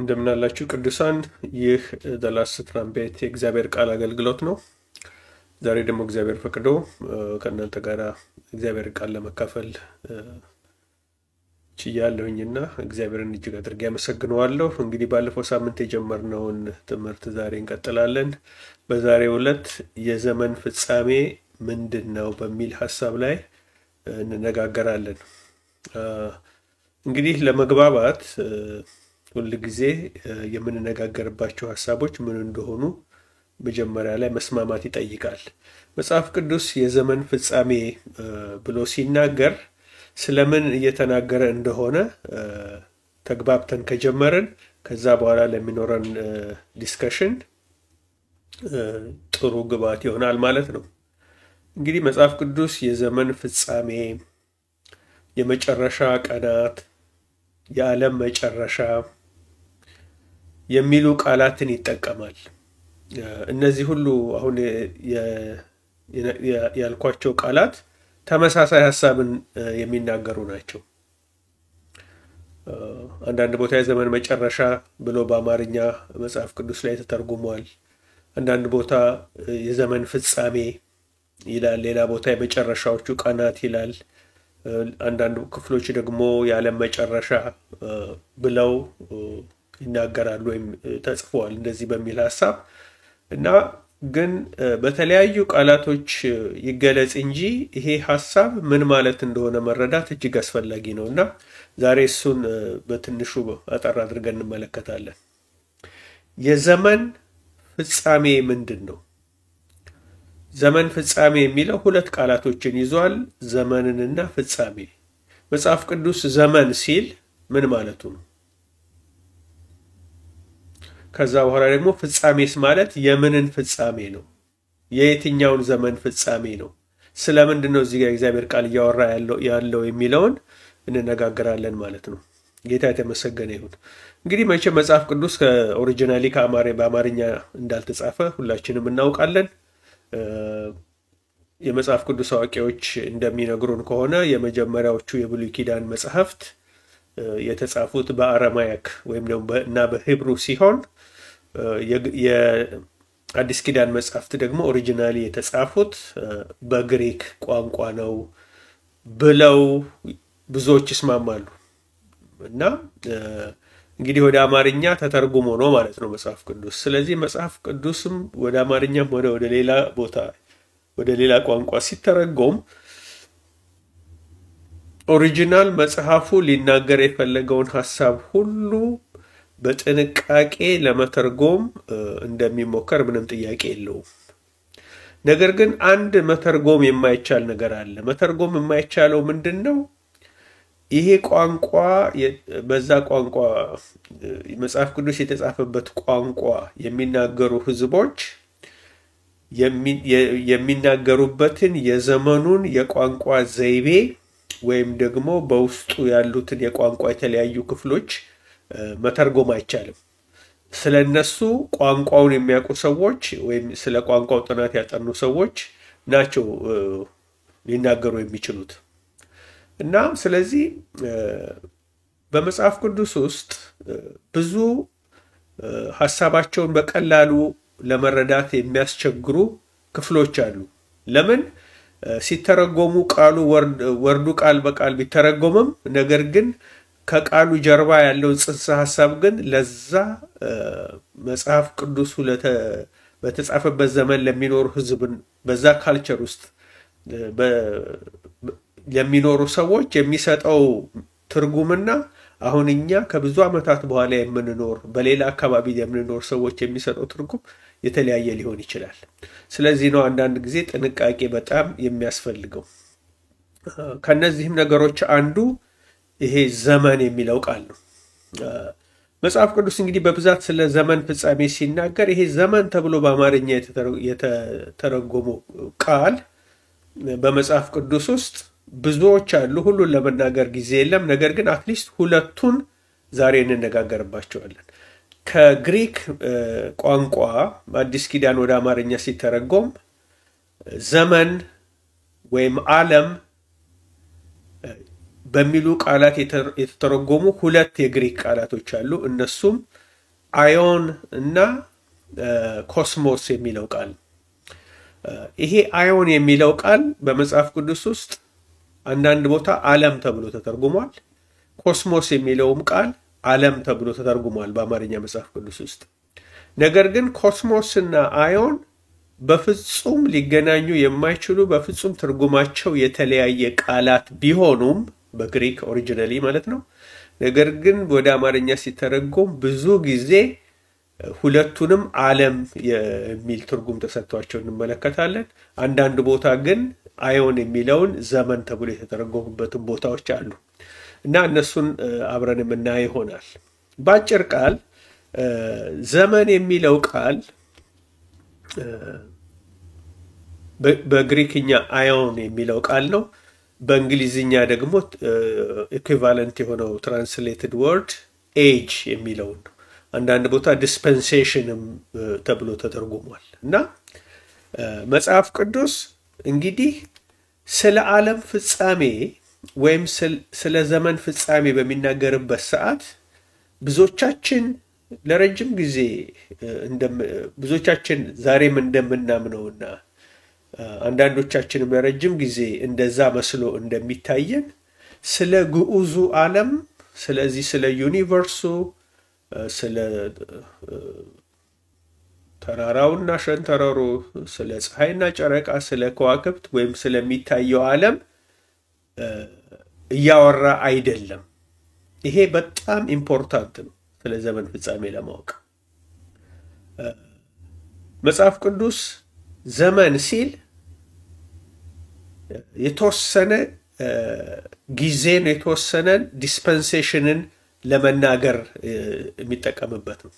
እንደምናላችሁ ቅዱሳን፣ ይህ ዘላስ ትራምፔት የእግዚአብሔር ቃል አገልግሎት ነው። ዛሬ ደግሞ እግዚአብሔር ፈቅዶ ከእናንተ ጋር እግዚአብሔር ቃል ለመካፈል ችያለሁኝና እግዚአብሔርን እጅግ አድርጌ ያመሰግነዋለሁ እንግዲህ ባለፈው ሳምንት የጀመርነውን ትምህርት ዛሬ እንቀጥላለን። በዛሬ ሁለት የዘመን ፍጻሜ ምንድን ነው በሚል ሀሳብ ላይ እንነጋገራለን። እንግዲህ ለመግባባት ሁል ጊዜ የምንነጋገርባቸው ሀሳቦች ምን እንደሆኑ መጀመሪያ ላይ መስማማት ይጠይቃል። መጽሐፍ ቅዱስ የዘመን ፍጻሜ ብሎ ሲናገር ስለምን እየተናገረ እንደሆነ ተግባብተን ከጀመርን ከዛ በኋላ ለሚኖረን ዲስከሽን ጥሩ ግብዓት ይሆናል ማለት ነው። እንግዲህ መጽሐፍ ቅዱስ የዘመን ፍጻሜ፣ የመጨረሻ ቀናት፣ የዓለም መጨረሻ የሚሉ ቃላትን ይጠቀማል። እነዚህ ሁሉ አሁን ያልኳቸው ቃላት ተመሳሳይ ሀሳብን የሚናገሩ ናቸው። አንዳንድ ቦታ የዘመን መጨረሻ ብሎ በአማርኛ መጽሐፍ ቅዱስ ላይ ተተርጉሟል። አንዳንድ ቦታ የዘመን ፍጻሜ ይላል። ሌላ ቦታ የመጨረሻዎቹ ቀናት ይላል። አንዳንድ ክፍሎች ደግሞ የዓለም መጨረሻ ብለው ይናገራሉ ወይም ተጽፏል እንደዚህ በሚል ሀሳብ እና ግን በተለያዩ ቃላቶች ይገለጽ እንጂ ይሄ ሀሳብ ምን ማለት እንደሆነ መረዳት እጅግ አስፈላጊ ነው እና ዛሬ እሱን በትንሹ አጠር አድርገን እንመለከታለን። የዘመን ፍጻሜ ምንድን ነው? ዘመን ፍጻሜ የሚለው ሁለት ቃላቶችን ይዟል፣ ዘመንንና ፍጻሜ። መጽሐፍ ቅዱስ ዘመን ሲል ምን ማለቱ ነው? ከዛ በኋላ ደግሞ ፍጻሜስ ማለት የምንን ፍጻሜ ነው? የየትኛውን ዘመን ፍጻሜ ነው? ስለምንድን ነው እዚህ ጋር እግዚአብሔር ቃል እያወራ ያለው የሚለውን እንነጋገራለን ማለት ነው። ጌታ የተመሰገነ ይሁን። እንግዲህ መቼ መጽሐፍ ቅዱስ ከኦሪጂናሊ በአማርኛ እንዳልተጻፈ ሁላችንም እናውቃለን። የመጽሐፍ ቅዱስ አዋቂዎች እንደሚነግሩን ከሆነ የመጀመሪያዎቹ የብሉይ ኪዳን መጽሐፍት የተጻፉት በአረማያክ ወይም ደግሞ እና በሂብሩ ሲሆን የአዲስ ኪዳን መጽሐፍት ደግሞ ኦሪጂናሊ የተጻፉት በግሪክ ቋንቋ ነው ብለው ብዙዎች ይስማማሉ እና እንግዲህ ወደ አማርኛ ተተርጉሞ ነው ማለት ነው መጽሐፍ ቅዱስ። ስለዚህ መጽሐፍ ቅዱስም ወደ አማርኛም ሆነ ወደ ሌላ ቦታ ወደ ሌላ ቋንቋ ሲተረጎም ኦሪጂናል መጽሐፉ ሊናገር የፈለገውን ሀሳብ ሁሉ በጥንቃቄ ለመተርጎም እንደሚሞከር ምንም ጥያቄ የለውም። ነገር ግን አንድ መተርጎም የማይቻል ነገር አለ። መተርጎም የማይቻለው ምንድን ነው? ይሄ ቋንቋ በዛ ቋንቋ መጽሐፍ ቅዱስ የተጻፈበት ቋንቋ የሚናገሩ ህዝቦች የሚናገሩበትን የዘመኑን የቋንቋ ዘይቤ ወይም ደግሞ በውስጡ ያሉትን የቋንቋ የተለያዩ ክፍሎች መተርጎም አይቻልም። ስለ እነሱ ቋንቋውን የሚያውቁ ሰዎች ወይም ስለ ቋንቋው ጥናት ያጠኑ ሰዎች ናቸው ሊናገሩ የሚችሉት እና ስለዚህ በመጽሐፍ ቅዱስ ውስጥ ብዙ ሀሳባቸውን በቀላሉ ለመረዳት የሚያስቸግሩ ክፍሎች አሉ። ለምን ሲተረጎሙ ቃሉ ወርዱ ቃል በቃል ቢተረጎምም ነገር ግን ከቃሉ ጀርባ ያለው ጽንሰ ሀሳብ ግን ለዛ መጽሐፍ ቅዱሱ በተጻፈበት ዘመን ለሚኖሩ ህዝብን በዛ ካልቸር ውስጥ ለሚኖሩ ሰዎች የሚሰጠው ትርጉምና አሁን እኛ ከብዙ ዓመታት በኋላ የምንኖር በሌላ አካባቢ የምንኖር ሰዎች የሚሰጠው ትርጉም የተለያየ ሊሆን ይችላል። ስለዚህ ነው አንዳንድ ጊዜ ጥንቃቄ በጣም የሚያስፈልገው። ከነዚህም ነገሮች አንዱ ይሄ ዘመን የሚለው ቃል ነው። መጽሐፍ ቅዱስ እንግዲህ በብዛት ስለ ዘመን ፍጻሜ ሲናገር ይሄ ዘመን ተብሎ በአማርኛ የተተረጎመው ቃል በመጽሐፍ ቅዱስ ውስጥ ብዙዎች አሉ። ሁሉን ለመናገር ጊዜ የለም። ነገር ግን አትሊስት ሁለቱን ዛሬ እንነጋገርባቸዋለን። ከግሪክ ቋንቋ አዲስ ኪዳን ወደ አማርኛ ሲተረጎም ዘመን ወይም ዓለም በሚሉ ቃላት የተተረጎሙ ሁለት የግሪክ ቃላቶች አሉ። እነሱም አዮን እና ኮስሞስ የሚለው ቃል። ይሄ አዮን የሚለው ቃል በመጽሐፍ ቅዱስ ውስጥ አንዳንድ ቦታ አለም ተብሎ ተተርጉሟል። ኮስሞስ የሚለውም ቃል አለም ተብሎ ተተርጉሟል በአማርኛ መጽሐፍ ቅዱስ ውስጥ። ነገር ግን ኮስሞስ እና አዮን በፍጹም ሊገናኙ የማይችሉ በፍጹም ትርጉማቸው የተለያየ ቃላት ቢሆኑም በግሪክ ኦሪጂናሊ ማለት ነው። ነገር ግን ወደ አማርኛ ሲተረጎም ብዙ ጊዜ ሁለቱንም ዓለም የሚል ትርጉም ተሰጥቷቸው እንመለከታለን። አንዳንድ ቦታ ግን አዮን የሚለውን ዘመን ተብሎ የተተረጎሙበትን ቦታዎች አሉ እና እነሱን አብረን የምናየ ይሆናል። በአጭር ቃል ዘመን የሚለው ቃል በግሪክኛ አዮን የሚለው ቃል ነው። በእንግሊዝኛ ደግሞ ኢኩቫለንት የሆነው ትራንስሌትድ ወርድ ኤጅ የሚለውን ነው። አንዳንድ ቦታ ዲስፐንሴሽንም ተብሎ ተተርጉሟል። እና መጽሐፍ ቅዱስ እንግዲህ ስለ ዓለም ፍጻሜ ወይም ስለ ዘመን ፍጻሜ በሚናገርበት ሰዓት ብዙዎቻችን ለረጅም ጊዜ ብዙዎቻችን ዛሬም እንደምናምነውና አንዳንዶቻችንም ለረጅም ጊዜ እንደዛ መስሎ እንደሚታየን ስለ ግዑዙ ዓለም ስለዚህ ስለ ዩኒቨርሱ ስለ ተራራውና ሸንተረሩ ስለ ፀሐይና ጨረቃ ስለ ከዋክብት ወይም ስለሚታየው ዓለም እያወራ አይደለም። ይሄ በጣም ኢምፖርታንት ነው ስለ ዘመን ፍጻሜ ለማወቅ መጽሐፍ ቅዱስ ዘመን ሲል የተወሰነ ጊዜን የተወሰነን ዲስፐንሴሽንን ለመናገር የሚጠቀምበት ነው።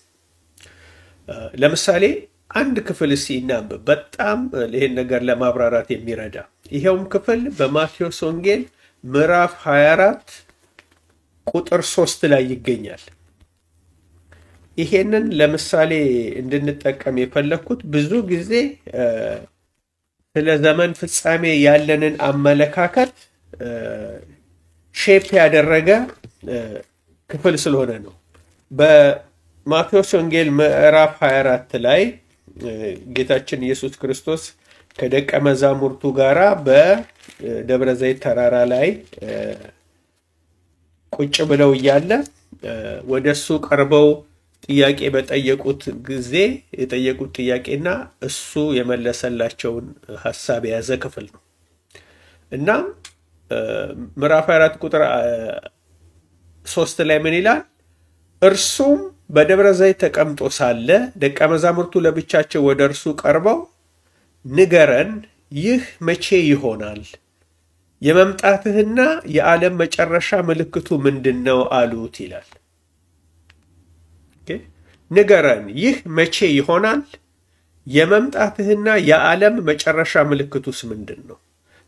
ለምሳሌ አንድ ክፍል እስቲ እናንብብ። በጣም ይህን ነገር ለማብራራት የሚረዳ ይሄውም ክፍል በማቴዎስ ወንጌል ምዕራፍ 24 ቁጥር 3 ላይ ይገኛል። ይሄንን ለምሳሌ እንድንጠቀም የፈለግኩት ብዙ ጊዜ ስለ ዘመን ፍጻሜ ያለንን አመለካከት ሼፕ ያደረገ ክፍል ስለሆነ ነው። በማቴዎስ ወንጌል ምዕራፍ 24 ላይ ጌታችን ኢየሱስ ክርስቶስ ከደቀ መዛሙርቱ ጋራ በደብረ ዘይት ተራራ ላይ ቁጭ ብለው እያለ ወደ እሱ ቀርበው ጥያቄ በጠየቁት ጊዜ የጠየቁት ጥያቄና እሱ የመለሰላቸውን ሀሳብ የያዘ ክፍል ነው እና ምዕራፍ አራት ቁጥር ሶስት ላይ ምን ይላል? እርሱም በደብረ ዘይት ተቀምጦ ሳለ ደቀ መዛሙርቱ ለብቻቸው ወደ እርሱ ቀርበው ንገረን፣ ይህ መቼ ይሆናል? የመምጣትህና የዓለም መጨረሻ ምልክቱ ምንድን ነው? አሉት ይላል። ንገረን፣ ይህ መቼ ይሆናል? የመምጣትህና የዓለም መጨረሻ ምልክቱስ ምንድን ነው?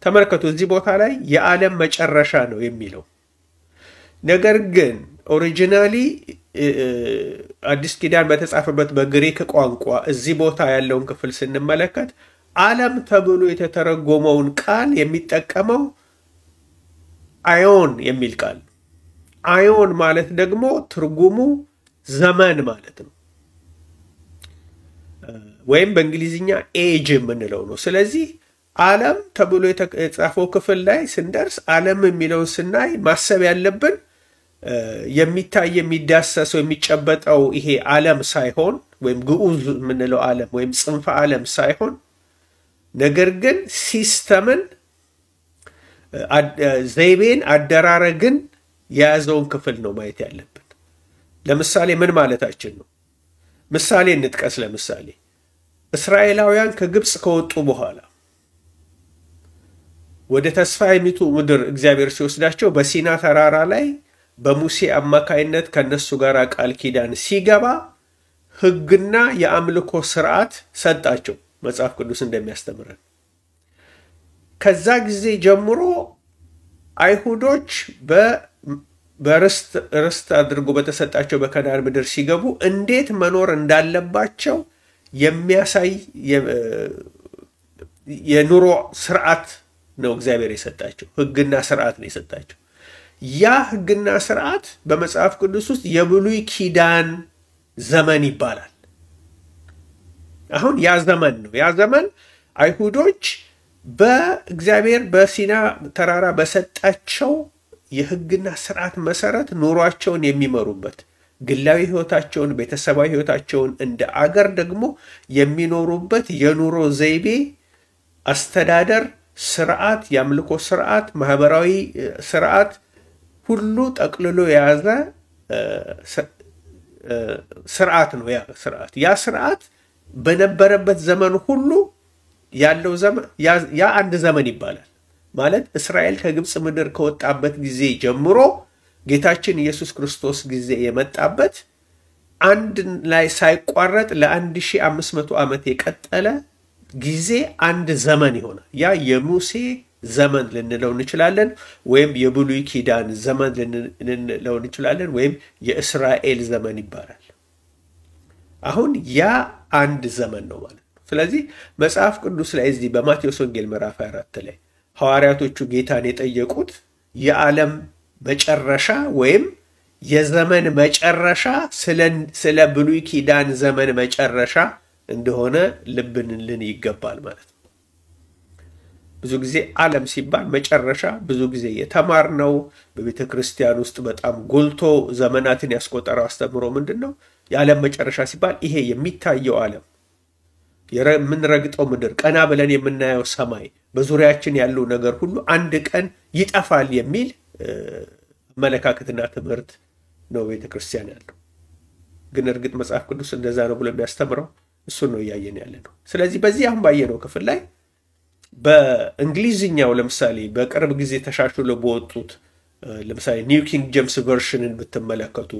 ተመልከቱ፣ እዚህ ቦታ ላይ የዓለም መጨረሻ ነው የሚለው ነገር ግን ኦሪጂናሊ አዲስ ኪዳን በተጻፈበት በግሪክ ቋንቋ እዚህ ቦታ ያለውን ክፍል ስንመለከት ዓለም ተብሎ የተተረጎመውን ቃል የሚጠቀመው አዮን የሚል ቃል አዮን ማለት ደግሞ ትርጉሙ ዘመን ማለት ነው። ወይም በእንግሊዝኛ ኤጅ የምንለው ነው። ስለዚህ አለም ተብሎ የተጻፈው ክፍል ላይ ስንደርስ አለም የሚለውን ስናይ ማሰብ ያለብን የሚታይ የሚዳሰሰው የሚጨበጠው ይሄ አለም ሳይሆን ወይም ግዑዝ የምንለው አለም ወይም ጽንፈ አለም ሳይሆን ነገር ግን ሲስተምን፣ ዘይቤን፣ አደራረግን የያዘውን ክፍል ነው ማየት ያለን። ለምሳሌ ምን ማለታችን ነው? ምሳሌ እንጥቀስ። ለምሳሌ እስራኤላውያን ከግብፅ ከወጡ በኋላ ወደ ተስፋይቱ ምድር እግዚአብሔር ሲወስዳቸው በሲና ተራራ ላይ በሙሴ አማካይነት ከነሱ ጋር ቃል ኪዳን ሲገባ ሕግና የአምልኮ ስርዓት ሰጣቸው፣ መጽሐፍ ቅዱስ እንደሚያስተምረን። ከዛ ጊዜ ጀምሮ አይሁዶች በርስት ርስት አድርጎ በተሰጣቸው በከናን ምድር ሲገቡ እንዴት መኖር እንዳለባቸው የሚያሳይ የኑሮ ስርዓት ነው እግዚአብሔር የሰጣቸው። ህግና ስርዓት ነው የሰጣቸው። ያ ህግና ስርዓት በመጽሐፍ ቅዱስ ውስጥ የብሉይ ኪዳን ዘመን ይባላል። አሁን ያ ዘመን ነው። ያ ዘመን አይሁዶች በእግዚአብሔር በሲና ተራራ በሰጣቸው የህግና ስርዓት መሰረት ኑሯቸውን የሚመሩበት ግላዊ ህይወታቸውን፣ ቤተሰባዊ ህይወታቸውን እንደ አገር ደግሞ የሚኖሩበት የኑሮ ዘይቤ፣ አስተዳደር፣ ስርዓት፣ የአምልኮ ስርዓት፣ ማህበራዊ ስርዓት ሁሉ ጠቅልሎ የያዘ ስርዓት ነው። ያ ስርዓት ያ ስርዓት በነበረበት ዘመን ሁሉ ያለው ያ አንድ ዘመን ይባላል። ማለት እስራኤል ከግብፅ ምድር ከወጣበት ጊዜ ጀምሮ ጌታችን ኢየሱስ ክርስቶስ ጊዜ የመጣበት አንድ ላይ ሳይቋረጥ ለ1500 ዓመት የቀጠለ ጊዜ አንድ ዘመን ይሆናል። ያ የሙሴ ዘመን ልንለው እንችላለን፣ ወይም የብሉይ ኪዳን ዘመን ልንለው እንችላለን፣ ወይም የእስራኤል ዘመን ይባላል። አሁን ያ አንድ ዘመን ነው ማለት ነው። ስለዚህ መጽሐፍ ቅዱስ ላይ እዚህ በማቴዎስ ወንጌል ምዕራፍ 24 ላይ ሐዋርያቶቹ ጌታን የጠየቁት የዓለም መጨረሻ ወይም የዘመን መጨረሻ ስለ ብሉይ ኪዳን ዘመን መጨረሻ እንደሆነ ልብ ይገባል ማለት ነው። ብዙ ጊዜ ዓለም ሲባል መጨረሻ ብዙ ጊዜ የተማርነው በቤተ ክርስቲያን ውስጥ በጣም ጎልቶ ዘመናትን ያስቆጠረው አስተምሮ ምንድን ነው? የዓለም መጨረሻ ሲባል ይሄ የሚታየው ዓለም የምንረግጠው ምድር፣ ቀና ብለን የምናየው ሰማይ፣ በዙሪያችን ያለው ነገር ሁሉ አንድ ቀን ይጠፋል የሚል አመለካከትና ትምህርት ነው ቤተ ክርስቲያን ያለው። ግን እርግጥ መጽሐፍ ቅዱስ እንደዛ ነው ብሎ የሚያስተምረው እሱን ነው እያየን ያለ ነው። ስለዚህ በዚህ አሁን ባየነው ክፍል ላይ በእንግሊዝኛው ለምሳሌ በቅርብ ጊዜ ተሻሽሎ በወጡት ለምሳሌ ኒው ኪንግ ጀምስ ቨርሽንን ብትመለከቱ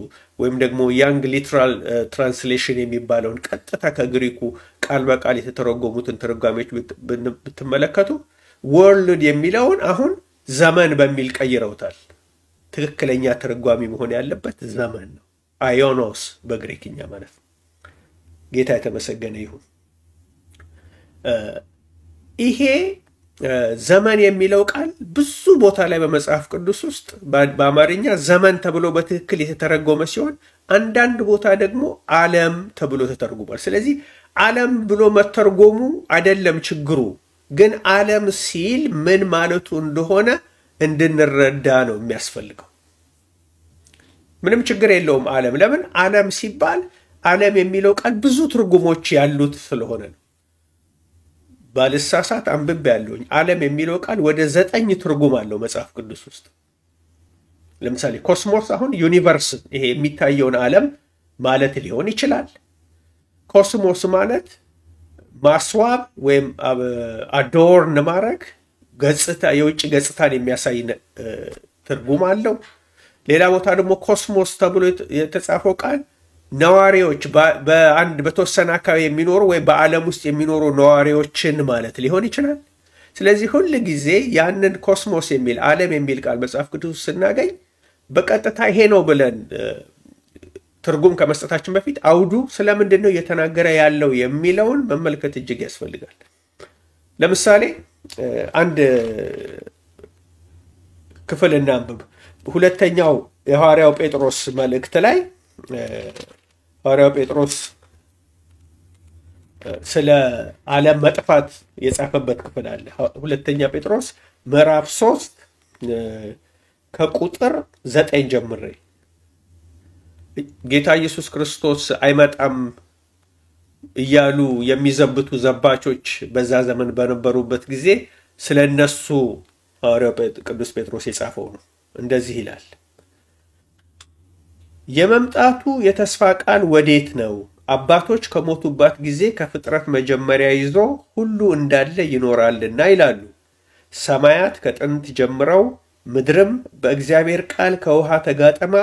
ወይም ደግሞ ያንግ ሊትራል ትራንስሌሽን የሚባለውን ቀጥታ ከግሪኩ ቃል በቃል የተተረጎሙትን ትርጓሜዎች ብትመለከቱ ወርልድ የሚለውን አሁን ዘመን በሚል ቀይረውታል። ትክክለኛ ትርጓሚ መሆን ያለበት ዘመን ነው። አዮኖስ በግሪክኛ ማለት ነው። ጌታ የተመሰገነ ይሁን። ይሄ ዘመን የሚለው ቃል ብዙ ቦታ ላይ በመጽሐፍ ቅዱስ ውስጥ በአማርኛ ዘመን ተብሎ በትክክል የተተረጎመ ሲሆን አንዳንድ ቦታ ደግሞ ዓለም ተብሎ ተተርጉሟል። ስለዚህ ዓለም ብሎ መተርጎሙ አይደለም ችግሩ፣ ግን ዓለም ሲል ምን ማለቱ እንደሆነ እንድንረዳ ነው የሚያስፈልገው። ምንም ችግር የለውም። ዓለም ለምን ዓለም ሲባል ዓለም የሚለው ቃል ብዙ ትርጉሞች ያሉት ስለሆነ ነው። ባልሳሳት አንብቤ ያለውኝ ዓለም የሚለው ቃል ወደ ዘጠኝ ትርጉም አለው መጽሐፍ ቅዱስ ውስጥ። ለምሳሌ ኮስሞስ አሁን ዩኒቨርስ ይሄ የሚታየውን ዓለም ማለት ሊሆን ይችላል። ኮስሞስ ማለት ማስዋብ ወይም አዶርን ማድረግ ገጽታ የውጭ ገጽታን የሚያሳይ ትርጉም አለው። ሌላ ቦታ ደግሞ ኮስሞስ ተብሎ የተጻፈው ቃል ነዋሪዎች በአንድ በተወሰነ አካባቢ የሚኖሩ ወይም በዓለም ውስጥ የሚኖሩ ነዋሪዎችን ማለት ሊሆን ይችላል። ስለዚህ ሁል ጊዜ ያንን ኮስሞስ የሚል ዓለም የሚል ቃል መጽሐፍ ቅዱስ ስናገኝ በቀጥታ ይሄ ነው ብለን ትርጉም ከመስጠታችን በፊት አውዱ ስለምንድን ነው እየተናገረ ያለው የሚለውን መመልከት እጅግ ያስፈልጋል። ለምሳሌ አንድ ክፍል እናንብብ። ሁለተኛው የሐዋርያው ጴጥሮስ መልእክት ላይ ሐዋርያው ጴጥሮስ ስለ ዓለም መጥፋት የጻፈበት ክፍል አለ። ሁለተኛ ጴጥሮስ ምዕራፍ ሶስት ከቁጥር ዘጠኝ ጀምሬ ጌታ ኢየሱስ ክርስቶስ አይመጣም እያሉ የሚዘብቱ ዘባቾች በዛ ዘመን በነበሩበት ጊዜ ስለ እነሱ ሐዋርያው ቅዱስ ጴጥሮስ የጻፈው ነው። እንደዚህ ይላል። የመምጣቱ የተስፋ ቃል ወዴት ነው? አባቶች ከሞቱባት ጊዜ ከፍጥረት መጀመሪያ ይዞ ሁሉ እንዳለ ይኖራልና ይላሉ። ሰማያት ከጥንት ጀምረው ምድርም በእግዚአብሔር ቃል ከውሃ ተጋጥማ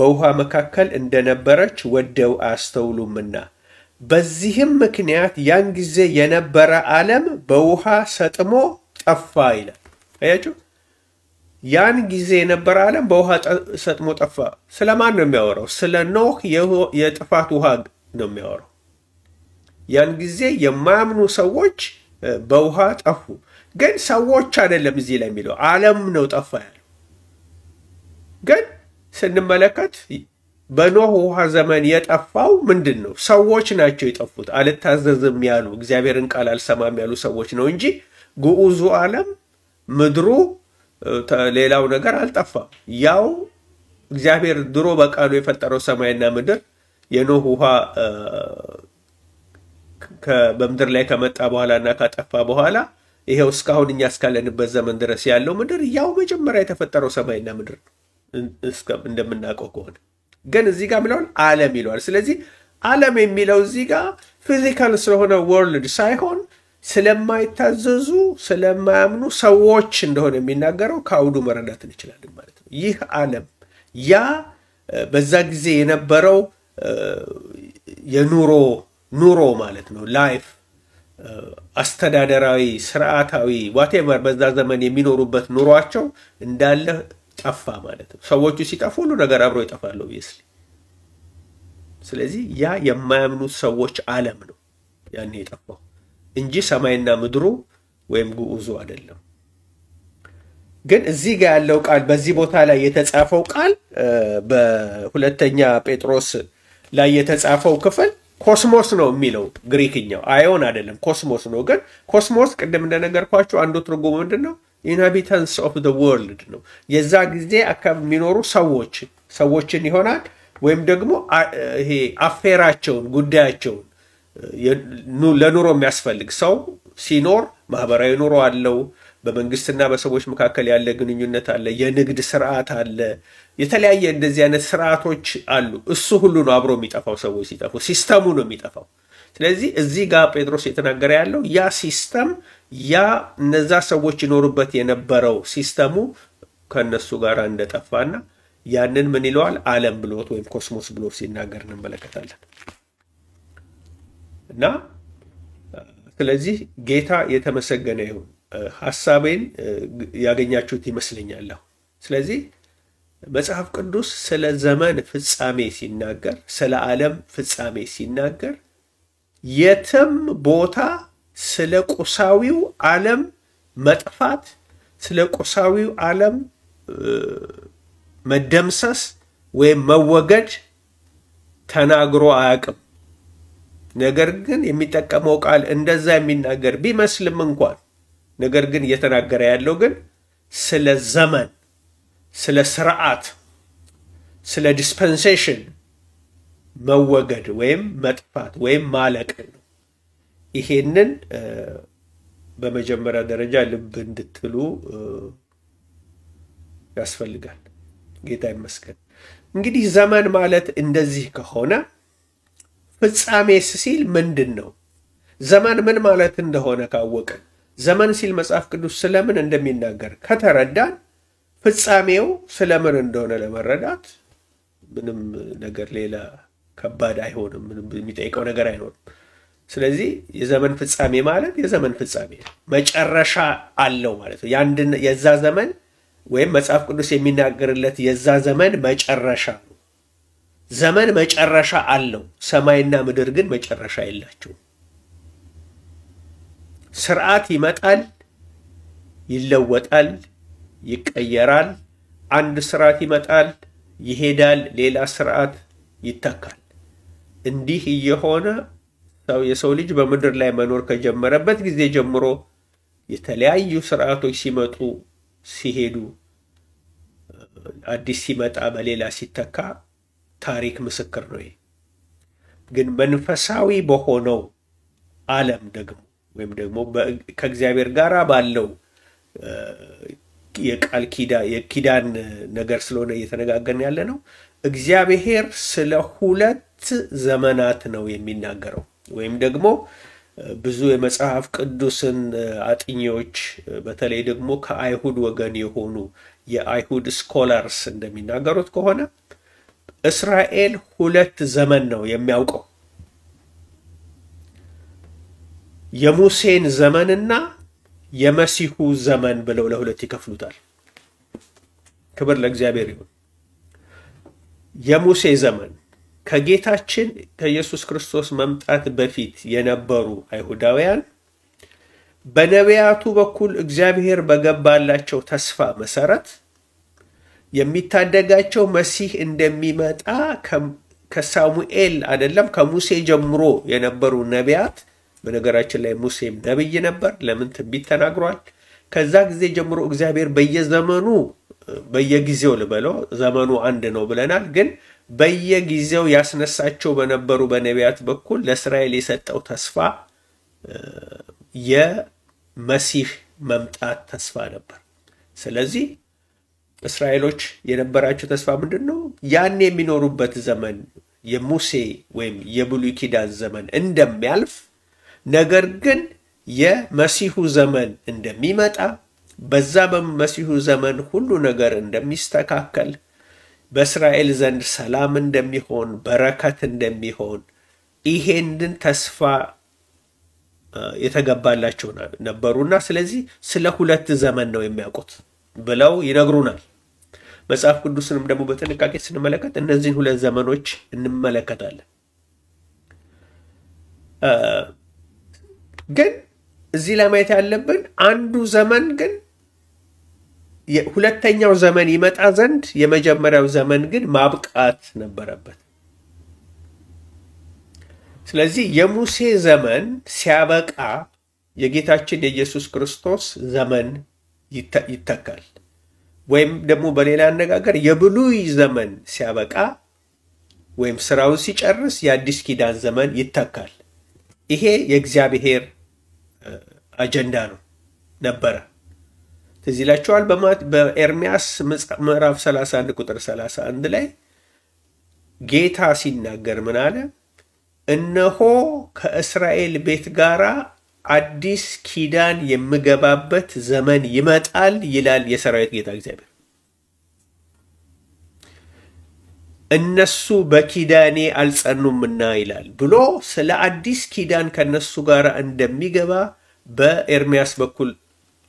በውሃ መካከል እንደነበረች ወደው አያስተውሉምና በዚህም ምክንያት ያን ጊዜ የነበረ ዓለም በውሃ ሰጥሞ ጠፋ ይላል። አያችሁ? ያን ጊዜ የነበረ ዓለም በውሃ ሰጥሞ ጠፋ። ስለማን ነው የሚያወራው? ስለ ኖህ የጥፋት ውሃ ነው የሚያወራው። ያን ጊዜ የማያምኑ ሰዎች በውሃ ጠፉ። ግን ሰዎች አይደለም እዚህ ላይ የሚለው ዓለም ነው ጠፋ ያለው። ግን ስንመለከት በኖህ ውሃ ዘመን የጠፋው ምንድን ነው? ሰዎች ናቸው የጠፉት። አልታዘዝም ያሉ እግዚአብሔርን ቃል አልሰማም ያሉ ሰዎች ነው እንጂ ግዑዙ ዓለም ምድሩ ሌላው ነገር አልጠፋም። ያው እግዚአብሔር ድሮ በቃሉ የፈጠረው ሰማይና ምድር የኖህ ውሃ በምድር ላይ ከመጣ በኋላ እና ካጠፋ በኋላ ይሄው እስካሁን እኛ እስካለንበት ዘመን ድረስ ያለው ምድር ያው መጀመሪያ የተፈጠረው ሰማይና ምድር እንደምናውቀው ከሆነ ግን እዚህ ጋር የሚለውን ዓለም ይለዋል። ስለዚህ ዓለም የሚለው እዚህ ጋር ፊዚካል ስለሆነ ወርልድ ሳይሆን ስለማይታዘዙ ስለማያምኑ ሰዎች እንደሆነ የሚናገረው ከአውዱ መረዳት እንችላለን ማለት ነው። ይህ ዓለም ያ በዛ ጊዜ የነበረው የኑሮ ኑሮ ማለት ነው ላይፍ አስተዳደራዊ፣ ስርዓታዊ ዋቴቨር በዛ ዘመን የሚኖሩበት ኑሯቸው እንዳለ ጠፋ ማለት ነው። ሰዎቹ ሲጠፉ ሁሉ ነገር አብሮ ይጠፋሉ። ኦብቪየስሊ ስለዚህ ያ የማያምኑት ሰዎች ዓለም ነው ያኔ የጠፋው። እንጂ ሰማይና ምድሩ ወይም ግዑዙ አይደለም። ግን እዚህ ጋር ያለው ቃል በዚህ ቦታ ላይ የተጻፈው ቃል በሁለተኛ ጴጥሮስ ላይ የተጻፈው ክፍል ኮስሞስ ነው የሚለው ግሪክኛው፣ አዮን አይደለም ኮስሞስ ነው። ግን ኮስሞስ ቅድም እንደነገርኳቸው አንዱ ትርጉሙ ምንድን ነው? ኢንሃቢታንስ ኦፍ ዘ ወርልድ ነው። የዛ ጊዜ አካባቢ የሚኖሩ ሰዎች ሰዎችን ይሆናል ወይም ደግሞ ይሄ አፌራቸውን ጉዳያቸውን ለኑሮ የሚያስፈልግ ሰው ሲኖር ማህበራዊ ኑሮ አለው። በመንግስትና በሰዎች መካከል ያለ ግንኙነት አለ። የንግድ ስርዓት አለ። የተለያየ እንደዚህ አይነት ስርዓቶች አሉ። እሱ ሁሉ ነው አብሮ የሚጠፋው። ሰዎች ሲጠፉ ሲስተሙ ነው የሚጠፋው። ስለዚህ እዚህ ጋር ጴጥሮስ የተናገረ ያለው ያ ሲስተም ያ እነዛ ሰዎች ይኖሩበት የነበረው ሲስተሙ ከእነሱ ጋር እንደጠፋና ያንን ምን ይለዋል ዓለም ብሎት ወይም ኮስሞስ ብሎ ሲናገር እንመለከታለን። እና ስለዚህ ጌታ የተመሰገነ ይሁን። ሀሳቤን ያገኛችሁት ይመስለኛለሁ። ስለዚህ መጽሐፍ ቅዱስ ስለ ዘመን ፍጻሜ ሲናገር፣ ስለ ዓለም ፍጻሜ ሲናገር የትም ቦታ ስለ ቁሳዊው ዓለም መጥፋት፣ ስለ ቁሳዊው ዓለም መደምሰስ ወይም መወገድ ተናግሮ አያውቅም። ነገር ግን የሚጠቀመው ቃል እንደዛ የሚናገር ቢመስልም እንኳን ነገር ግን እየተናገረ ያለው ግን ስለ ዘመን፣ ስለ ስርዓት፣ ስለ ዲስፐንሴሽን መወገድ ወይም መጥፋት ወይም ማለቅ ነው። ይሄንን በመጀመሪያ ደረጃ ልብ እንድትሉ ያስፈልጋል። ጌታ ይመስገን። እንግዲህ ዘመን ማለት እንደዚህ ከሆነ ፍጻሜስ ሲል ምንድን ነው? ዘመን ምን ማለት እንደሆነ ካወቅን፣ ዘመን ሲል መጽሐፍ ቅዱስ ስለምን እንደሚናገር ከተረዳን፣ ፍጻሜው ስለምን እንደሆነ ለመረዳት ምንም ነገር ሌላ ከባድ አይሆንም። ምንም የሚጠይቀው ነገር አይኖርም። ስለዚህ የዘመን ፍጻሜ ማለት የዘመን ፍጻሜ ነው። መጨረሻ አለው ማለት ነው። የዛ ዘመን ወይም መጽሐፍ ቅዱስ የሚናገርለት የዛ ዘመን መጨረሻ ነው። ዘመን መጨረሻ አለው፣ ሰማይና ምድር ግን መጨረሻ የላቸው ስርዓት ይመጣል፣ ይለወጣል፣ ይቀየራል። አንድ ስርዓት ይመጣል፣ ይሄዳል፣ ሌላ ስርዓት ይተካል። እንዲህ እየሆነ ሰው የሰው ልጅ በምድር ላይ መኖር ከጀመረበት ጊዜ ጀምሮ የተለያዩ ስርዓቶች ሲመጡ ሲሄዱ፣ አዲስ ሲመጣ በሌላ ሲተካ ታሪክ ምስክር ነው። ግን መንፈሳዊ በሆነው ዓለም ደግሞ ወይም ደግሞ ከእግዚአብሔር ጋር ባለው የቃል የኪዳን ነገር ስለሆነ እየተነጋገርን ያለ ነው። እግዚአብሔር ስለ ሁለት ዘመናት ነው የሚናገረው ወይም ደግሞ ብዙ የመጽሐፍ ቅዱስን አጥኚዎች በተለይ ደግሞ ከአይሁድ ወገን የሆኑ የአይሁድ ስኮላርስ እንደሚናገሩት ከሆነ እስራኤል ሁለት ዘመን ነው የሚያውቀው፣ የሙሴን ዘመንና የመሲሁ ዘመን ብለው ለሁለት ይከፍሉታል። ክብር ለእግዚአብሔር ይሁን። የሙሴ ዘመን ከጌታችን ከኢየሱስ ክርስቶስ መምጣት በፊት የነበሩ አይሁዳውያን በነቢያቱ በኩል እግዚአብሔር በገባላቸው ተስፋ መሰረት የሚታደጋቸው መሲህ እንደሚመጣ ከሳሙኤል አይደለም ከሙሴ ጀምሮ የነበሩ ነቢያት በነገራችን ላይ ሙሴም ነብይ ነበር። ለምን ትንቢት ተናግሯል። ከዛ ጊዜ ጀምሮ እግዚአብሔር በየዘመኑ በየጊዜው ልበለው ዘመኑ አንድ ነው ብለናል። ግን በየጊዜው ያስነሳቸው በነበሩ በነቢያት በኩል ለእስራኤል የሰጠው ተስፋ የመሲህ መምጣት ተስፋ ነበር። ስለዚህ እስራኤሎች የነበራቸው ተስፋ ምንድን ነው? ያን የሚኖሩበት ዘመን የሙሴ ወይም የብሉይ ኪዳን ዘመን እንደሚያልፍ ነገር ግን የመሲሁ ዘመን እንደሚመጣ በዛ በመሲሁ ዘመን ሁሉ ነገር እንደሚስተካከል በእስራኤል ዘንድ ሰላም እንደሚሆን በረከት እንደሚሆን ይሄንን ተስፋ የተገባላቸው ነበሩና ስለዚህ ስለ ሁለት ዘመን ነው የሚያውቁት ብለው ይነግሩናል። መጽሐፍ ቅዱስንም ደግሞ በጥንቃቄ ስንመለከት እነዚህን ሁለት ዘመኖች እንመለከታለን። ግን እዚህ ላይ ማየት ያለብን አንዱ ዘመን ግን ሁለተኛው ዘመን ይመጣ ዘንድ የመጀመሪያው ዘመን ግን ማብቃት ነበረበት። ስለዚህ የሙሴ ዘመን ሲያበቃ የጌታችን የኢየሱስ ክርስቶስ ዘመን ይተካል። ወይም ደግሞ በሌላ አነጋገር የብሉይ ዘመን ሲያበቃ ወይም ስራውን ሲጨርስ የአዲስ ኪዳን ዘመን ይተካል። ይሄ የእግዚአብሔር አጀንዳ ነው ነበረ። ትዝ ይላችኋል። በኤርሚያስ ምዕራፍ 31 ቁጥር 31 ላይ ጌታ ሲናገር ምን አለ? እነሆ ከእስራኤል ቤት ጋር አዲስ ኪዳን የምገባበት ዘመን ይመጣል ይላል የሰራዊት ጌታ እግዚአብሔር። እነሱ በኪዳኔ አልጸኑምና ይላል ብሎ ስለ አዲስ ኪዳን ከነሱ ጋር እንደሚገባ በኤርሚያስ በኩል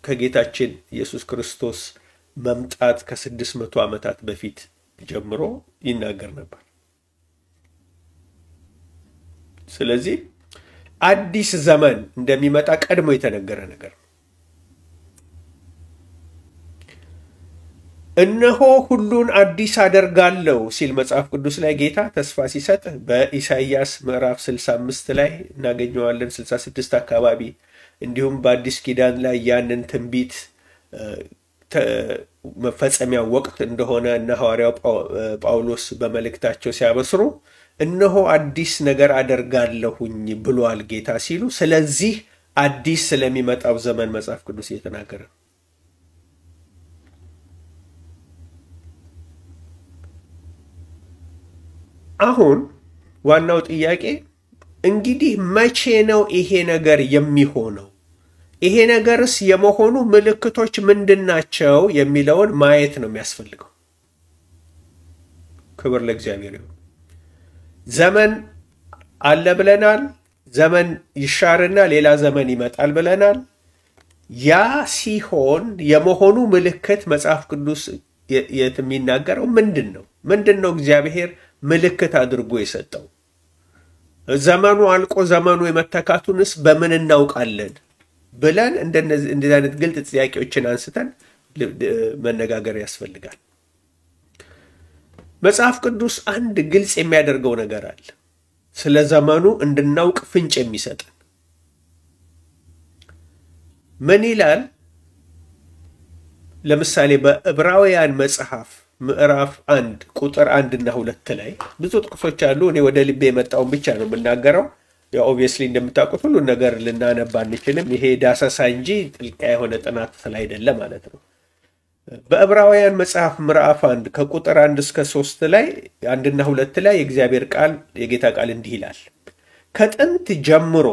ከጌታችን ኢየሱስ ክርስቶስ መምጣት ከስድስት መቶ ዓመታት በፊት ጀምሮ ይናገር ነበር። ስለዚህ አዲስ ዘመን እንደሚመጣ ቀድሞ የተነገረ ነገር ነው። እነሆ ሁሉን አዲስ አደርጋለሁ ሲል መጽሐፍ ቅዱስ ላይ ጌታ ተስፋ ሲሰጥ በኢሳይያስ ምዕራፍ 65 ላይ እናገኘዋለን፣ 66 አካባቢ እንዲሁም በአዲስ ኪዳን ላይ ያንን ትንቢት መፈጸሚያ ወቅት እንደሆነ እና ሐዋርያው ጳውሎስ በመልእክታቸው ሲያበስሩ እነሆ አዲስ ነገር አደርጋለሁኝ ብሏል ጌታ ሲሉ ስለዚህ አዲስ ስለሚመጣው ዘመን መጽሐፍ ቅዱስ እየተናገረ ነው። አሁን ዋናው ጥያቄ እንግዲህ መቼ ነው ይሄ ነገር የሚሆነው? ይሄ ነገርስ የመሆኑ ምልክቶች ምንድናቸው? የሚለውን ማየት ነው የሚያስፈልገው። ክብር ለእግዚአብሔር ይሁን። ዘመን አለ ብለናል። ዘመን ይሻርና ሌላ ዘመን ይመጣል ብለናል። ያ ሲሆን የመሆኑ ምልክት መጽሐፍ ቅዱስ የሚናገረው ምንድን ነው? ምንድን ነው እግዚአብሔር ምልክት አድርጎ የሰጠው? ዘመኑ አልቆ ዘመኑ የመተካቱንስ በምን እናውቃለን? ብለን እንደዚህ አይነት ግልጥ ጥያቄዎችን አንስተን መነጋገር ያስፈልጋል። መጽሐፍ ቅዱስ አንድ ግልጽ የሚያደርገው ነገር አለ፣ ስለ ዘመኑ እንድናውቅ ፍንጭ የሚሰጥን ምን ይላል? ለምሳሌ በዕብራውያን መጽሐፍ ምዕራፍ አንድ ቁጥር አንድና ሁለት ላይ ብዙ ጥቅሶች አሉ። እኔ ወደ ልቤ የመጣውን ብቻ ነው የምናገረው። ያው ኦብቪየስሊ እንደምታውቁት ሁሉን ነገር ልናነባ አንችልም። ይሄ ዳሰሳ እንጂ ጥልቃ የሆነ ጥናት ስላይደለ ማለት ነው። በዕብራውያን መጽሐፍ ምዕራፍ አንድ ከቁጥር አንድ እስከ ሶስት ላይ አንድና ሁለት ላይ የእግዚአብሔር ቃል የጌታ ቃል እንዲህ ይላል። ከጥንት ጀምሮ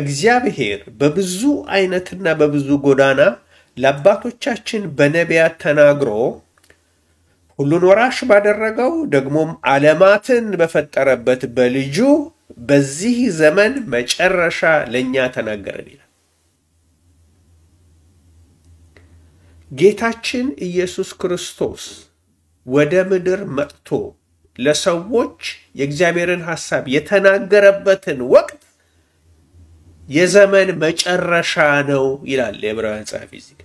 እግዚአብሔር በብዙ አይነትና በብዙ ጎዳና ለአባቶቻችን በነቢያት ተናግሮ ሁሉን ወራሽ ባደረገው ደግሞም ዓለማትን በፈጠረበት በልጁ በዚህ ዘመን መጨረሻ ለእኛ ተናገረን ጌታችን ኢየሱስ ክርስቶስ ወደ ምድር መጥቶ ለሰዎች የእግዚአብሔርን ሐሳብ የተናገረበትን ወቅት የዘመን መጨረሻ ነው ይላል የዕብራውያን ጸሐፊ እዚህ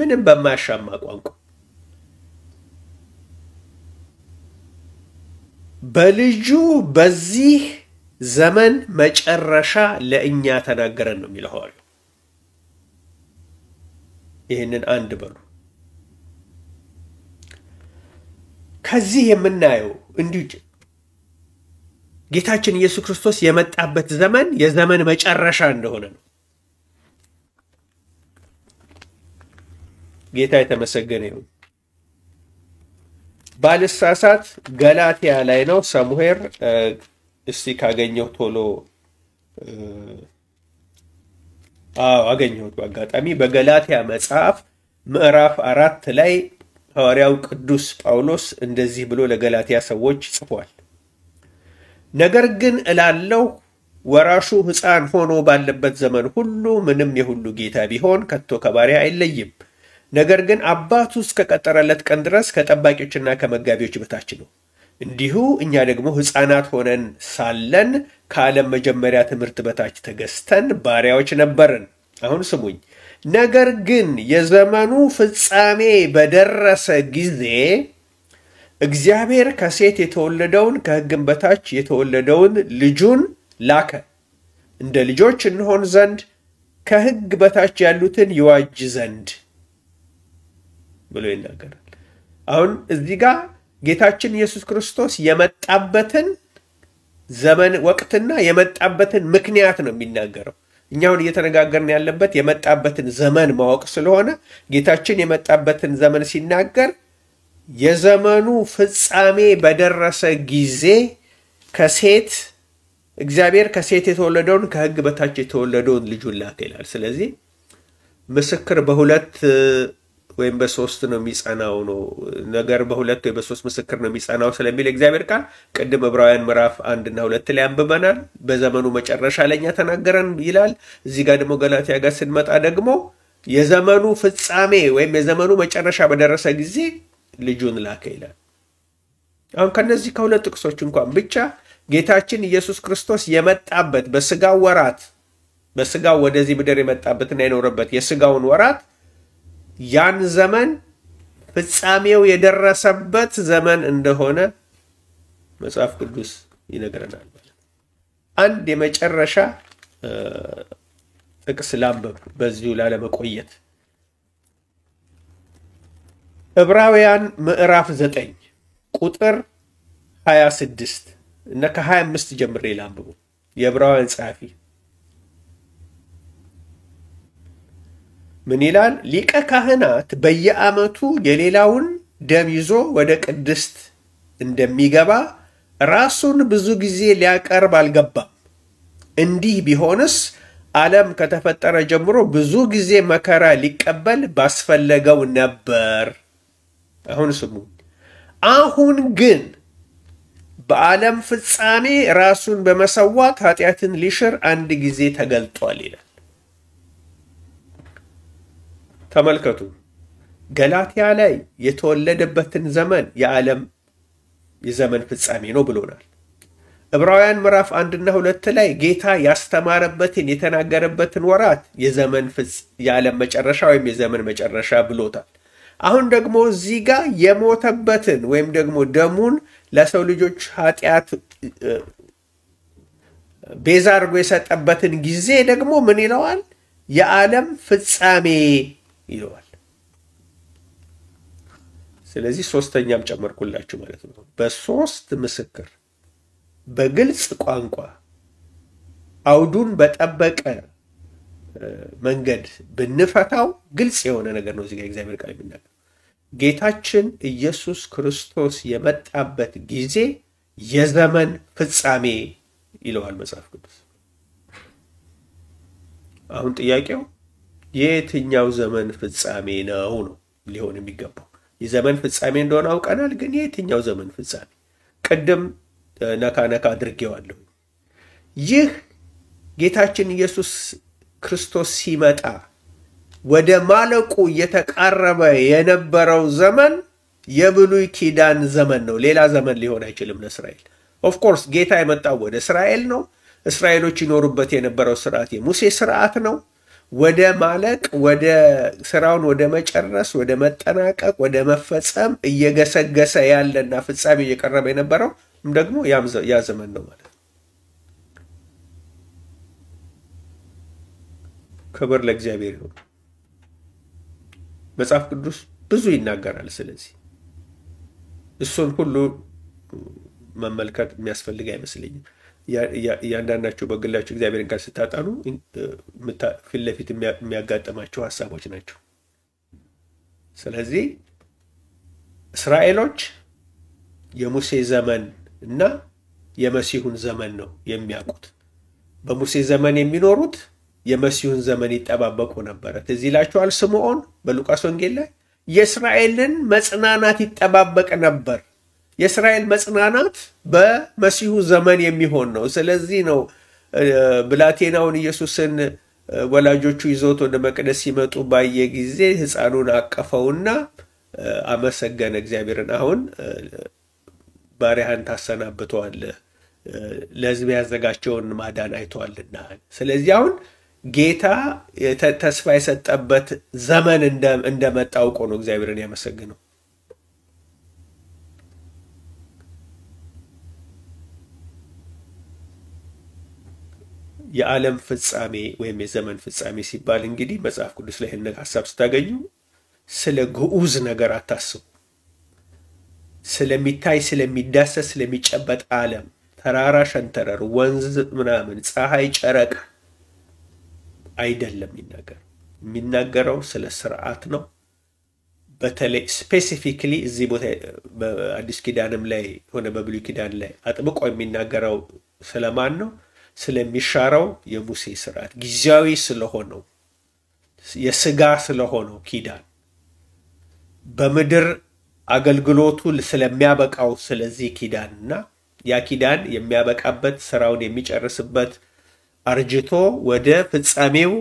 ምንም በማያሻማ ቋንቋ በልጁ በዚህ ዘመን መጨረሻ ለእኛ ተናገረን ነው የሚለው ይህንን አንድ በሉ። ከዚህ የምናየው እንዲሁ ጌታችን ኢየሱስ ክርስቶስ የመጣበት ዘመን የዘመን መጨረሻ እንደሆነ ነው። ጌታ የተመሰገነ ይሁን። ባልሳሳት ገላትያ ላይ ነው። ሳሙኤል። እስቲ ካገኘው ቶሎ አዎ አገኘሁት በአጋጣሚ በገላትያ መጽሐፍ ምዕራፍ አራት ላይ ሐዋርያው ቅዱስ ጳውሎስ እንደዚህ ብሎ ለገላትያ ሰዎች ጽፏል። ነገር ግን እላለሁ ወራሹ ሕፃን ሆኖ ባለበት ዘመን ሁሉ ምንም የሁሉ ጌታ ቢሆን ከቶ ከባሪያ አይለይም። ነገር ግን አባቱ እስከቀጠረለት ቀን ድረስ ከጠባቂዎችና ከመጋቢዎች በታች ነው። እንዲሁ እኛ ደግሞ ሕፃናት ሆነን ሳለን ከዓለም መጀመሪያ ትምህርት በታች ተገዝተን ባሪያዎች ነበርን። አሁን ስሙኝ። ነገር ግን የዘመኑ ፍጻሜ በደረሰ ጊዜ እግዚአብሔር ከሴት የተወለደውን ከሕግም በታች የተወለደውን ልጁን ላከ፣ እንደ ልጆች እንሆን ዘንድ ከሕግ በታች ያሉትን ይዋጅ ዘንድ ብሎ ይናገራል። አሁን እዚህ ጋር ጌታችን ኢየሱስ ክርስቶስ የመጣበትን ዘመን ወቅትና የመጣበትን ምክንያት ነው የሚናገረው። እኛውን እየተነጋገርን ያለበት የመጣበትን ዘመን ማወቅ ስለሆነ ጌታችን የመጣበትን ዘመን ሲናገር የዘመኑ ፍጻሜ በደረሰ ጊዜ ከሴት እግዚአብሔር ከሴት የተወለደውን ከሕግ በታች የተወለደውን ልጁን ላከ ይላል። ስለዚህ ምስክር በሁለት ወይም በሶስት ነው የሚጸናው ነው ነገር በሁለት ወይ በሶስት ምስክር ነው የሚጸናው ስለሚል እግዚአብሔር ቃል ቅድም ዕብራውያን ምዕራፍ አንድና ሁለት ላይ አንብበናል። በዘመኑ መጨረሻ ለእኛ ተናገረን ይላል። እዚህ ጋር ደግሞ ገላትያ ጋር ስንመጣ ደግሞ የዘመኑ ፍጻሜ ወይም የዘመኑ መጨረሻ በደረሰ ጊዜ ልጁን ላከ ይላል። አሁን ከነዚህ ከሁለት ጥቅሶች እንኳን ብቻ ጌታችን ኢየሱስ ክርስቶስ የመጣበት በስጋው ወራት በስጋው ወደዚህ ምድር የመጣበትና የኖረበት የስጋውን ወራት ያን ዘመን ፍጻሜው የደረሰበት ዘመን እንደሆነ መጽሐፍ ቅዱስ ይነግረናል። አንድ የመጨረሻ ጥቅስ ላንብብ፣ በዚሁ ላለመቆየት። ዕብራውያን ምዕራፍ 9 ቁጥር 26 እና ከ25 ጀምሬ ላንብቡ የዕብራውያን ጸሐፊ ምን ይላል? ሊቀ ካህናት በየዓመቱ የሌላውን ደም ይዞ ወደ ቅድስት እንደሚገባ ራሱን ብዙ ጊዜ ሊያቀርብ አልገባም። እንዲህ ቢሆንስ ዓለም ከተፈጠረ ጀምሮ ብዙ ጊዜ መከራ ሊቀበል ባስፈለገው ነበር። አሁን ስሙ። አሁን ግን በዓለም ፍጻሜ ራሱን በመሰዋት ኃጢአትን ሊሽር አንድ ጊዜ ተገልጧል ይላል። ተመልከቱ። ገላትያ ላይ የተወለደበትን ዘመን የዓለም የዘመን ፍጻሜ ነው ብሎናል። ዕብራውያን ምዕራፍ አንድና ሁለት ላይ ጌታ ያስተማረበትን የተናገረበትን ወራት የዘመን የዓለም መጨረሻ ወይም የዘመን መጨረሻ ብሎታል። አሁን ደግሞ እዚህ ጋር የሞተበትን ወይም ደግሞ ደሙን ለሰው ልጆች ኃጢአት ቤዛ አድርጎ የሰጠበትን ጊዜ ደግሞ ምን ይለዋል? የዓለም ፍጻሜ ይለዋል። ስለዚህ ሶስተኛም ጨመርኩላችሁ ማለት ነው። በሶስት ምስክር በግልጽ ቋንቋ አውዱን በጠበቀ መንገድ ብንፈታው ግልጽ የሆነ ነገር ነው። እዚጋ እግዚአብሔር ቃል የሚናገር ጌታችን ኢየሱስ ክርስቶስ የመጣበት ጊዜ የዘመን ፍጻሜ ይለዋል መጽሐፍ ቅዱስ። አሁን ጥያቄው የየትኛው ዘመን ፍጻሜ ነው ነው ሊሆን የሚገባው። የዘመን ፍጻሜ እንደሆነ አውቀናል፣ ግን የየትኛው ዘመን ፍጻሜ? ቅድም ነካ ነካ አድርጌዋለሁ። ይህ ጌታችን ኢየሱስ ክርስቶስ ሲመጣ ወደ ማለቁ እየተቃረበ የነበረው ዘመን የብሉይ ኪዳን ዘመን ነው። ሌላ ዘመን ሊሆን አይችልም ለእስራኤል። ኦፍኮርስ ጌታ የመጣው ወደ እስራኤል ነው። እስራኤሎች ይኖሩበት የነበረው ስርዓት የሙሴ ስርዓት ነው። ወደ ማለቅ ወደ ስራውን ወደ መጨረስ ወደ መጠናቀቅ ወደ መፈጸም እየገሰገሰ ያለና ፍጻሜ እየቀረበ የነበረው ደግሞ ያ ዘመን ነው ማለት ነው። ክብር ለእግዚአብሔር ይሁን። መጽሐፍ ቅዱስ ብዙ ይናገራል። ስለዚህ እሱን ሁሉ መመልከት የሚያስፈልግ አይመስለኝም። እያንዳንዳቸው በግላቸው እግዚአብሔርን ጋር ስታጣሉ ፊት ለፊት የሚያጋጥማቸው ሀሳቦች ናቸው። ስለዚህ እስራኤሎች የሙሴ ዘመን እና የመሲሁን ዘመን ነው የሚያውቁት። በሙሴ ዘመን የሚኖሩት የመሲሁን ዘመን ይጠባበቁ ነበረ። ትዝ ይላችኋል። ስምዖን በሉቃስ ወንጌል ላይ የእስራኤልን መጽናናት ይጠባበቅ ነበር። የእስራኤል መጽናናት በመሲሁ ዘመን የሚሆን ነው። ስለዚህ ነው ብላቴናውን ኢየሱስን ወላጆቹ ይዞት ወደ መቅደስ ሲመጡ ባየ ጊዜ ሕፃኑን አቀፈውና አመሰገነ እግዚአብሔርን። አሁን ባሪያህን ታሰናብተዋለህ፣ ለሕዝብ ያዘጋጀውን ማዳን አይተዋልና። ስለዚህ አሁን ጌታ ተስፋ የሰጠበት ዘመን እንደመጣ አውቆ ነው እግዚአብሔርን ያመሰግነው። የዓለም ፍጻሜ ወይም የዘመን ፍጻሜ ሲባል እንግዲህ መጽሐፍ ቅዱስ ላይ ይህን ሀሳብ ስታገኙ ስለ ግዑዝ ነገር አታስቡ። ስለሚታይ፣ ስለሚዳሰስ፣ ስለሚጨበጥ ዓለም ተራራ፣ ሸንተረር፣ ወንዝ ምናምን፣ ፀሐይ፣ ጨረቃ አይደለም ይናገር የሚናገረው ስለ ስርዓት ነው። በተለይ ስፔሲፊክሊ እዚህ ቦታ በአዲስ ኪዳንም ላይ ሆነ በብሉይ ኪዳን ላይ አጥብቆ የሚናገረው ስለማን ነው? ስለሚሻረው የሙሴ ስርዓት ጊዜያዊ ስለሆነው የስጋ ስለሆነው ኪዳን በምድር አገልግሎቱ ስለሚያበቃው ስለዚህ ኪዳንና ያ ኪዳን የሚያበቃበት ስራውን የሚጨርስበት አርጅቶ ወደ ፍጻሜው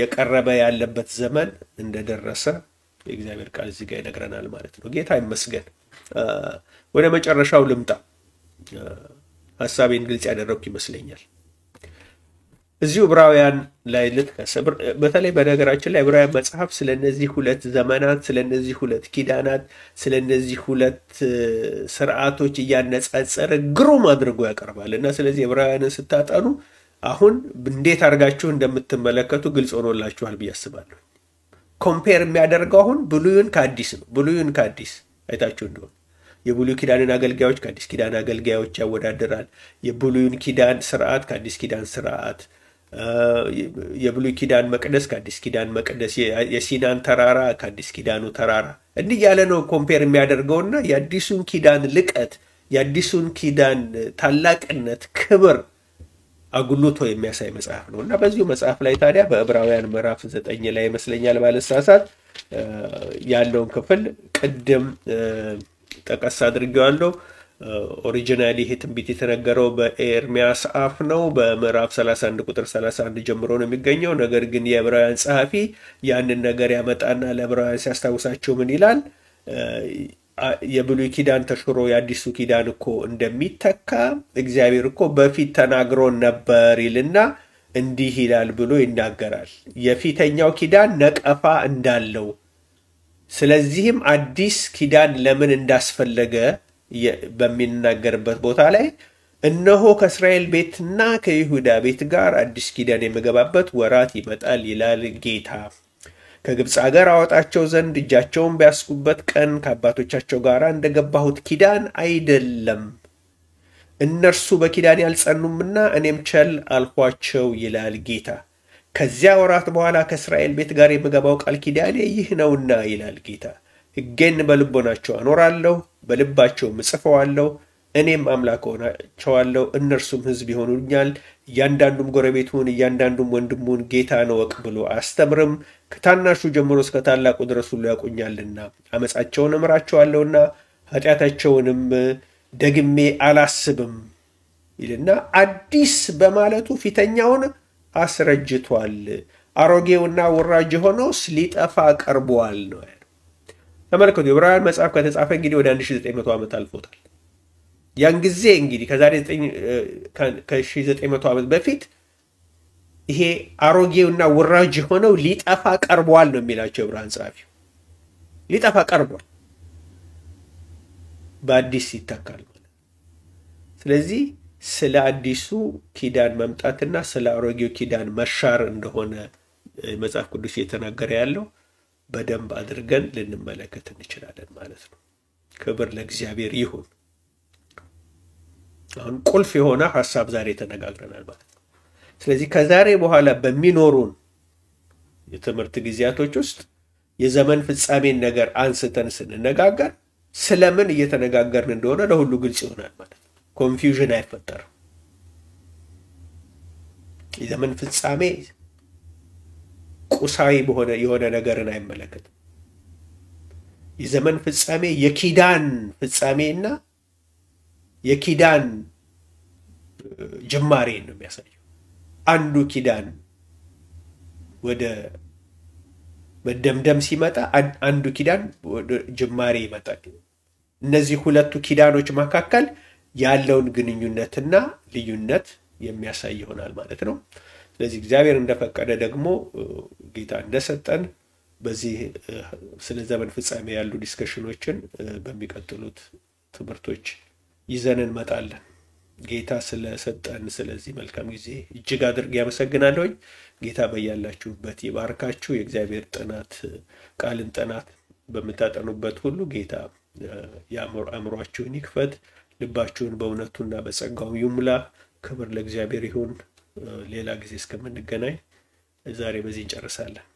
የቀረበ ያለበት ዘመን እንደደረሰ የእግዚአብሔር ቃል እዚህ ጋር ይነግረናል ማለት ነው። ጌታ ይመስገን። ወደ መጨረሻው ልምጣ። ሀሳቤን ግልጽ ያደረግኩ ይመስለኛል። እዚሁ ዕብራውያን ላይ ልጥቀስ። በተለይ በነገራችን ላይ ዕብራውያን መጽሐፍ ስለነዚህ ሁለት ዘመናት፣ ስለነዚህ ሁለት ኪዳናት፣ ስለነዚህ ሁለት ስርዓቶች እያነጻጸረ ግሩም አድርጎ ያቀርባል እና ስለዚህ ዕብራውያንን ስታጠኑ አሁን እንዴት አድርጋችሁ እንደምትመለከቱ ግልጽ ሆኖላችኋል ብዬ አስባለሁ። ኮምፔር የሚያደርገው አሁን ብሉይን ከአዲስ ነው። ብሉይን ከአዲስ አይታችሁ እንደሆነ የብሉይ ኪዳንን አገልጋዮች ከአዲስ ኪዳን አገልጋዮች ያወዳድራል። የብሉይን ኪዳን ስርዓት ከአዲስ ኪዳን ስርዓት፣ የብሉይ ኪዳን መቅደስ ከአዲስ ኪዳን መቅደስ፣ የሲናን ተራራ ከአዲስ ኪዳኑ ተራራ እንዲህ ያለ ነው ኮምፔር የሚያደርገውና የአዲሱን ኪዳን ልቀት የአዲሱን ኪዳን ታላቅነት ክብር አጉልቶ የሚያሳይ መጽሐፍ ነው እና በዚሁ መጽሐፍ ላይ ታዲያ በዕብራውያን ምዕራፍ ዘጠኝ ላይ ይመስለኛል ባለሳሳት ያለውን ክፍል ቅድም ጠቀስ አድርጌዋለሁ። ኦሪጂናሊ ይሄ ትንቢት የተነገረው በኤርሚያስ አፍ ነው። በምዕራፍ 31 ቁጥር 31 ጀምሮ ነው የሚገኘው። ነገር ግን የዕብራውያን ጸሐፊ ያንን ነገር ያመጣና ለዕብራውያን ሲያስታውሳቸው ምን ይላል? የብሉይ ኪዳን ተሽሮ የአዲሱ ኪዳን እኮ እንደሚተካ እግዚአብሔር እኮ በፊት ተናግሮን ነበር ይልና እንዲህ ይላል ብሎ ይናገራል። የፊተኛው ኪዳን ነቀፋ እንዳለው ስለዚህም አዲስ ኪዳን ለምን እንዳስፈለገ በሚናገርበት ቦታ ላይ እነሆ ከእስራኤል ቤትና ከይሁዳ ቤት ጋር አዲስ ኪዳን የምገባበት ወራት ይመጣል ይላል ጌታ። ከግብፅ ሀገር አወጣቸው ዘንድ እጃቸውን ቢያስጉበት ቀን ከአባቶቻቸው ጋር እንደገባሁት ኪዳን አይደለም፣ እነርሱ በኪዳን ያልጸኑምና እኔም ቸል አልኳቸው ይላል ጌታ። ከዚያ ወራት በኋላ ከእስራኤል ቤት ጋር የምገባው ቃል ኪዳኔ ይህ ነውና ይላል ጌታ፣ ሕጌን በልቦናቸው አኖራለሁ፣ በልባቸውም እጽፈዋለሁ። እኔም አምላክ ሆናቸዋለሁ፣ እነርሱም ሕዝብ ይሆኑኛል። እያንዳንዱም ጎረቤቱን እያንዳንዱም ወንድሙን ጌታ ነወቅ ብሎ አያስተምርም። ከታናሹ ጀምሮ እስከ ታላቁ ድረስ ሁሉ ያውቁኛልና፣ አመፃቸውን እምራቸዋለሁና ኃጢአታቸውንም ደግሜ አላስብም ይልና አዲስ በማለቱ ፊተኛውን አስረጅቷል፣ አሮጌውና ውራጅ የሆነውስ ሊጠፋ ቀርቧል ነው ያለው። ተመልከቱ፣ የዕብራውያን መጽሐፍ ከተጻፈ እንግዲህ ወደ 1900 ዓመት አልፎታል። ያን ጊዜ እንግዲህ ከዛሬ ከ1900 ዓመት በፊት ይሄ አሮጌውና ውራጅ የሆነው ሊጠፋ ቀርቧል ነው የሚላቸው የብርሃን ጸሐፊ። ሊጠፋ ቀርቧል፣ በአዲስ ይተካል ማለት ስለዚህ ስለ አዲሱ ኪዳን መምጣትና ስለ አሮጌው ኪዳን መሻር እንደሆነ መጽሐፍ ቅዱስ እየተናገረ ያለው በደንብ አድርገን ልንመለከት እንችላለን ማለት ነው። ክብር ለእግዚአብሔር ይሁን። አሁን ቁልፍ የሆነ ሀሳብ ዛሬ ተነጋግረናል ማለት ነው። ስለዚህ ከዛሬ በኋላ በሚኖሩን የትምህርት ጊዜያቶች ውስጥ የዘመን ፍጻሜን ነገር አንስተን ስንነጋገር ስለምን እየተነጋገርን እንደሆነ ለሁሉ ግልጽ ይሆናል ማለት ነው። ኮንፊውዥን አይፈጠርም። የዘመን ፍጻሜ ቁሳዊ በሆነ የሆነ ነገርን አይመለከትም። የዘመን ፍጻሜ የኪዳን ፍጻሜ እና የኪዳን ጅማሬን ነው የሚያሳየው። አንዱ ኪዳን ወደ መደምደም ሲመጣ አንዱ ኪዳን ጅማሬ ይመጣል። እነዚህ ሁለቱ ኪዳኖች መካከል ያለውን ግንኙነትና ልዩነት የሚያሳይ ይሆናል ማለት ነው። ስለዚህ እግዚአብሔር እንደፈቀደ ደግሞ ጌታ እንደሰጠን በዚህ ስለ ዘመን ፍጻሜ ያሉ ዲስከሽኖችን በሚቀጥሉት ትምህርቶች ይዘን እንመጣለን። ጌታ ስለሰጠን ስለዚህ መልካም ጊዜ እጅግ አድርጌ ያመሰግናለሁኝ። ጌታ በያላችሁበት ይባርካችሁ። የእግዚአብሔር ጥናት ቃልን ጥናት በምታጠኑበት ሁሉ ጌታ አእምሯችሁን ይክፈት። ልባችሁን በእውነቱና በጸጋው ይሙላ። ክብር ለእግዚአብሔር ይሁን። ሌላ ጊዜ እስከምንገናኝ ዛሬ በዚህ እንጨርሳለን።